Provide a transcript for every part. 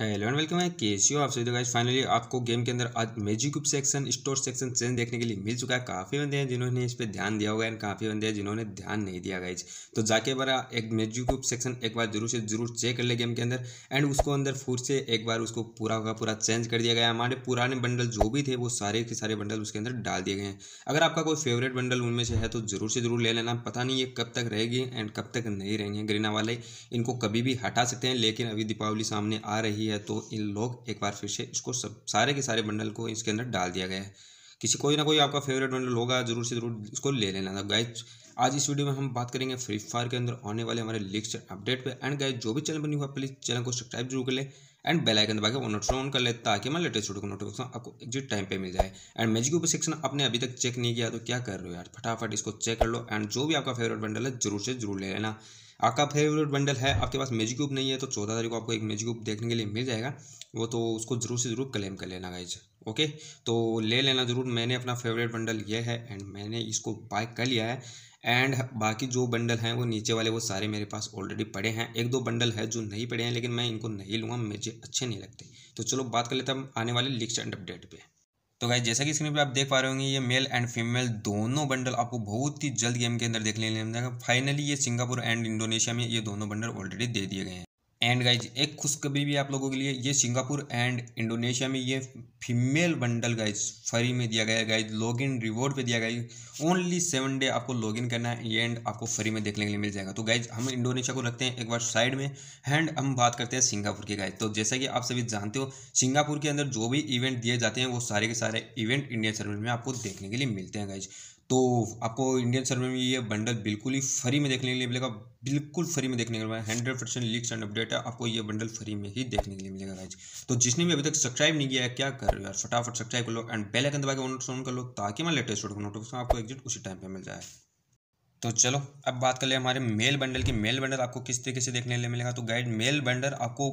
hello and welcome है केसी आप सभी गाइस फाइनली आपको गेम के अंदर आज magic cube section store section change देखने के लिए मिल चुका है काफ़ी बंदे हैं जिन्होंने इस पे ध्यान दिया होगा एंड काफ़ी बंदे हैं जिन्होंने ध्यान नहीं दिया गाइज तो जाके बरा एक मेजी क्यूब सेक्शन एक बार जरूर से जरूर चेक कर ले गेम के अंदर एंड उसको अंदर फूर से एक बार उसको पूरा का पूरा चेंज कर दिया गया हमारे पुराने बंडल जो भी थे वो सारे के सारे बंडल उसके अंदर डाल दिए गए हैं अगर आपका कोई फेवरेट बंडल उनमें से है तो जरूर से जरूर ले लेना पता नहीं ये कब तक रहेगी एंड कब तक नहीं रहेंगे ग्रीना वाले इनको कभी भी हटा सकते हैं लेकिन अभी दीपावली सामने आ रही है दी है तो इन लोग एक बार फिर से इसको सब सारे के सारे बंडल को इसके अंदर डाल दिया गया है किसी कोई ना कोई आपका फेवरेट बंडल होगा जरूर से जरूर इसको ले लेना था तो गाइज आज इस वीडियो में हम बात करेंगे फ्री फायर के अंदर आने वाले हमारे लेक्चर अपडेट पे एंड गाइज जो भी चैनल बनी हुआ प्लीज चैनल को सब्सक्राइब जरूर कर ले एंड बेल आइकन दबाकर वो नोटिफिकेशन ऑन कर ले ताकि मैं लेटेस्ट वीडियो को नोटिफिकेशन आपको एक्जिट टाइम पे मिल जाए एंड मैजिक ऊपर सेक्शन आपने अभी तक चेक नहीं किया तो क्या कर रहे हो यार फटाफट इसको चेक कर लो एंड जो भी आपका फेवरेट बंडल है जरूर से जरूर ले लेना आपका फेवरेट बंडल है आपके पास मेजिक ग्रुप नहीं है तो चौदह तारीख को आपको एक मेजिक ग्रुप देखने के लिए मिल जाएगा वो तो उसको ज़रूर से ज़रूर क्लेम कर लेना गाइज ओके तो ले लेना ज़रूर मैंने अपना फेवरेट बंडल ये है एंड मैंने इसको बाय कर लिया है एंड बाकी जो बंडल हैं वो नीचे वाले वो सारे मेरे पास ऑलरेडी पड़े हैं एक दो बंडल है जो नहीं पड़े हैं लेकिन मैं इनको नहीं लूँगा मुझे अच्छे नहीं लगते तो चलो बात कर लेते हैं आने वाले लिक्स एंड अपडेट पर तो गाइज जैसा कि स्क्रीन पे आप देख पा रहे होंगे ये मेल एंड फीमेल दोनों बंडल आपको बहुत ही जल्द गेम के अंदर देखने मिल जाएगा फाइनली ये सिंगापुर एंड इंडोनेशिया में ये दोनों बंडल ऑलरेडी दे दिए गए हैं एंड गाइज एक खुशखबरी भी आप लोगों के लिए ये सिंगापुर एंड इंडोनेशिया में ये फीमेल बंडल गाइज फ्री में दिया गया गाइज गाइज लॉगिन रिवॉर्ड पे दिया गया ओनली सेवन डे आपको लॉगिन करना है ये एंड आपको फ्री में देखने के लिए मिल जाएगा तो गाइज हम इंडोनेशिया को रखते हैं एक बार साइड में एंड हम बात करते हैं सिंगापुर के गाइज तो जैसा कि आप सभी जानते हो सिंगापुर के अंदर जो भी इवेंट दिए जाते हैं वो सारे के सारे इवेंट इंडियन सर्विस में आपको देखने के लिए मिलते हैं गाइज तो आपको इंडियन सर्वे में ये बंडल बिल्कुल ही फ्री में देखने के लिए मिलेगा बिल्कुल फ्री में देखने के लिए hundred percent leaks and update है आपको ये बंडल फ्री में ही देखने के लिए मिलेगा गाइज तो जिसने भी अभी तक सब्सक्राइब नहीं किया है क्या कर यार फटाफट सब्सक्राइब कर लो एंड बेल आइकन दबा के ऑन कर लो ताकि मैं लेटेस्ट वीडियो नोटिफिकेशन आपको एग्जिट उसी टाइम पर मिल जाए तो चलो अब बात कर ले हमारे मेल बंडल की मेल बंडल आपको किस तरीके से देखने के लिए मिलेगा तो गाइड मेल बंडल आपको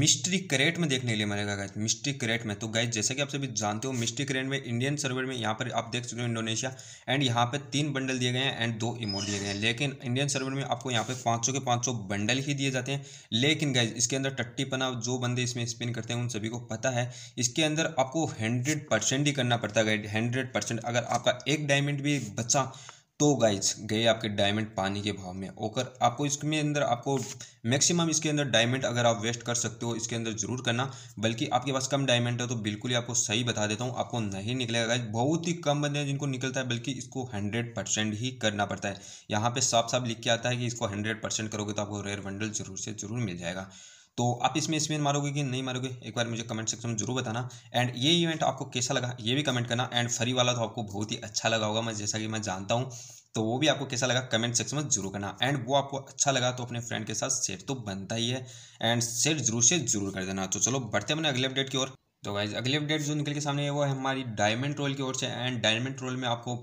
मिस्ट्री क्रेट में देखने के लिए मिलेगा गाइड मिस्ट्री क्रेट में तो गाइड जैसे कि आप सभी जानते हो मिस्ट्री क्रेट में इंडियन सर्वर में यहाँ पर आप देख सकते हो इंडोनेशिया एंड यहाँ पर तीन बंडल दिए गए हैं एंड दो इमोट दिए गए हैं लेकिन इंडियन सर्वर में आपको यहाँ पर पाँच के पाँच बंडल ही दिए जाते हैं लेकिन गाइज इसके अंदर टट्टी पना जो बंदे इसमें स्पिन करते हैं उन सभी को पता है इसके अंदर आपको हंड्रेड ही करना पड़ता है गाइड हंड्रेड अगर आपका एक डायमंड भी बचा तो गाइज गए आपके डायमंड पानी के भाव में ओकर आपको इसमें अंदर आपको मैक्सिमम इसके अंदर डायमंड अगर आप वेस्ट कर सकते हो इसके अंदर जरूर करना बल्कि आपके पास कम डायमंड है तो बिल्कुल ही आपको सही बता देता हूँ आपको नहीं निकलेगा गाइज बहुत ही कम बंदे हैं जिनको निकलता है बल्कि इसको हंड्रेड परसेंट ही करना पड़ता है यहाँ पर साफ साफ लिख के आता है कि इसको हंड्रेड परसेंट करोगे तो आपको रेयर बंडल जरूर से जरूर मिल जाएगा तो आप इसमें स्पिन मारोगे कि नहीं मारोगे एक बार मुझे कमेंट सेक्शन में जरूर बताना एंड ये इवेंट आपको कैसा लगा ये भी कमेंट करना एंड फरी वाला तो आपको बहुत ही अच्छा लगा होगा मैं जैसा कि मैं जानता हूँ तो वो भी आपको कैसा लगा कमेंट सेक्शन में जरूर करना एंड वो आपको अच्छा लगा तो अपने फ्रेंड के साथ शेयर तो बनता ही है एंड शेयर जरूर से जरूर कर देना तो चलो बढ़ते अपने अगले अपडेट की ओर तो गाइज अगले अपडेट जो निकल के सामने है वो है हमारी डायमंड रोल की ओर से एंड डायमंड रोल में आपको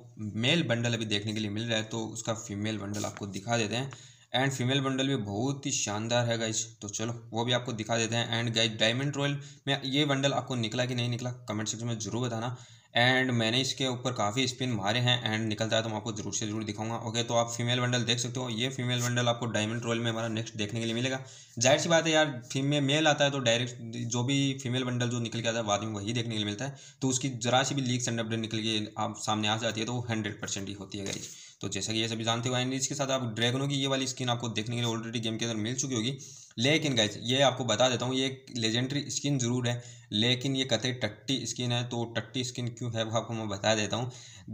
मेल बंडल अभी देखने के लिए मिल रहा है तो उसका फीमेल बंडल आपको दिखा देते हैं एंड फीमेल बंडल भी बहुत ही शानदार है गाइज तो चलो वो भी आपको दिखा देते हैं एंड गाइज डायमंड रॉयल में ये बंडल आपको निकला कि नहीं निकला कमेंट सेक्शन में जरूर बताना एंड मैंने इसके ऊपर काफ़ी स्पिन मारे हैं एंड निकलता है तो मैं आपको जरूर से जरूर दिखाऊंगा ओके तो आप फीमेल बंडल देख सकते हो ये फीमेल बंडल आपको डायमंड रॉयल में हमारा नेक्स्ट देखने के लिए मिलेगा जाहिर सी बात है यार फीमेल मेल आता है तो डायरेक्ट जो भी फीमेल बंडल जो निकल के आता है बाद में वही देखने के लिए मिलता है तो उसकी जरा सी भी लीक एंड अपडेट निकल के आप सामने आ जाती है तो वो हंड्रेड ही होती है गाइज़ तो जैसा कि ये सभी जानते हो एंड के साथ आप ड्रैगनों की ये वाली स्किन आपको देखने के लिए ऑलरेडी गेम के अंदर मिल चुकी होगी लेकिन गाइज ये आपको बता देता हूँ ये एक लेजेंडरी स्किन ज़रूर है लेकिन ये कतई टट्टी स्किन है तो टट्टी स्किन क्यों है वो आपको मैं बता देता हूँ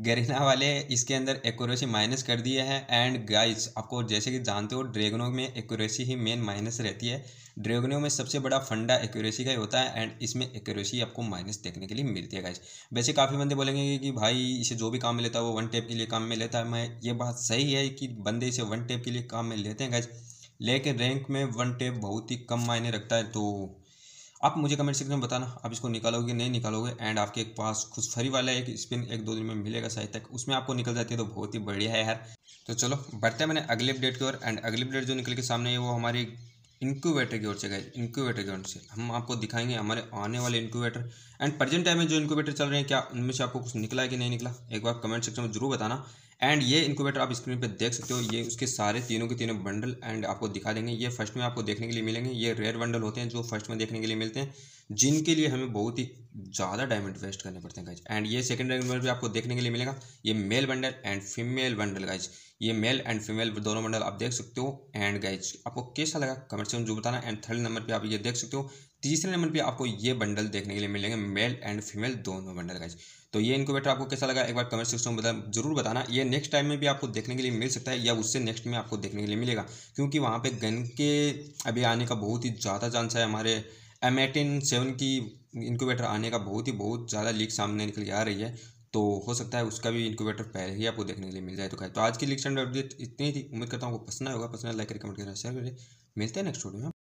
गरीना वाले इसके अंदर एक्यूरेसी माइनस कर दिए हैं एंड गाइज आपको जैसे कि जानते हो ड्रैगनों में एक्यूरेसी ही मेन माइनस रहती है ड्रैगनों में सबसे बड़ा फंडा एक्यूरेसी का ही होता है एंड इसमें एक्यूरेसी आपको माइनस देखने के लिए मिलती है गाइज वैसे काफ़ी बंदे बोलेंगे कि भाई इसे जो भी काम में लेता है वो वन टेप के लिए काम में लेता है मैं ये बात सही है कि बंदे इसे वन टेप के लिए काम में लेते हैं गाइज लेकिन रैंक में वन टेप बहुत ही कम मायने रखता है तो आप मुझे कमेंट सेक्शन में बताना आप इसको निकालोगे नहीं निकालोगे एंड आपके एक पास खुश फरी वाला एक स्पिन एक दो दिन में मिलेगा शायद तक उसमें आपको निकल जाती है तो बहुत ही बढ़िया है यार तो चलो बढ़ते हैं मैंने अगले अपडेट की ओर एंड अगली अपडेट जो निकल के सामने है वो हमारी इंक्यूबेटर की ओर से गए इंक्यूबेटर की ओर से हम आपको दिखाएंगे हमारे आने वाले इंक्यूबेटर एंड प्रेजेंट टाइम में जो इंक्यूबेटर चल रहे हैं क्या उनमें से आपको कुछ निकला है कि नहीं निकला एक बार कमेंट सेक्शन में जरूर बताना एंड ये इंक्यूबेटर आप स्क्रीन पे देख सकते हो ये उसके सारे तीनों के तीनों बंडल एंड आपको दिखा देंगे ये फर्स्ट में आपको देखने के लिए मिलेंगे ये रेयर बंडल होते हैं जो फर्स्ट में देखने के लिए मिलते हैं जिनके लिए हमें बहुत ही ज़्यादा डायमंड वेस्ट करने पड़ते हैं गाइज एंड ये सेकेंड में भी आपको देखने के लिए मिलेगा ये male bundle and female bundle guys ये मेल एंड फीमेल दोनों बंडल आप देख सकते हो एंड गाइज आपको कैसा लगा कमेंट से जो बताना एंड थर्ड नंबर पे आप ये देख सकते हो तीसरे नंबर पे आपको ये बंडल देखने के लिए मिलेंगे मेल एंड फीमेल दोनों बंडल गाइज तो ये इनक्यूबेटर आपको कैसा लगा एक बार कमेंट सेक्शन में बता जरूर बताना ये नेक्स्ट टाइम में भी आपको देखने के लिए मिल सकता है या उससे नेक्स्ट में आपको देखने के लिए मिलेगा क्योंकि वहाँ पर गन के अभी आने का बहुत ही ज़्यादा चांस है हमारे एम एटीन सेवन की इनक्यूबेटर आने का बहुत ही बहुत ज़्यादा लीक सामने निकल के आ रही है तो हो सकता है उसका भी इंक्यूबेटर पहले ही आपको देखने के लिए मिल जाए तो खाए तो आज की इलेक्शन अपडेट इतनी थी उम्मीद करता हूँ आपको पसंद आएगा पसंद लाइक करके कमेंट करना शेयर करें मिलते हैं नेक्स्ट वीडियो में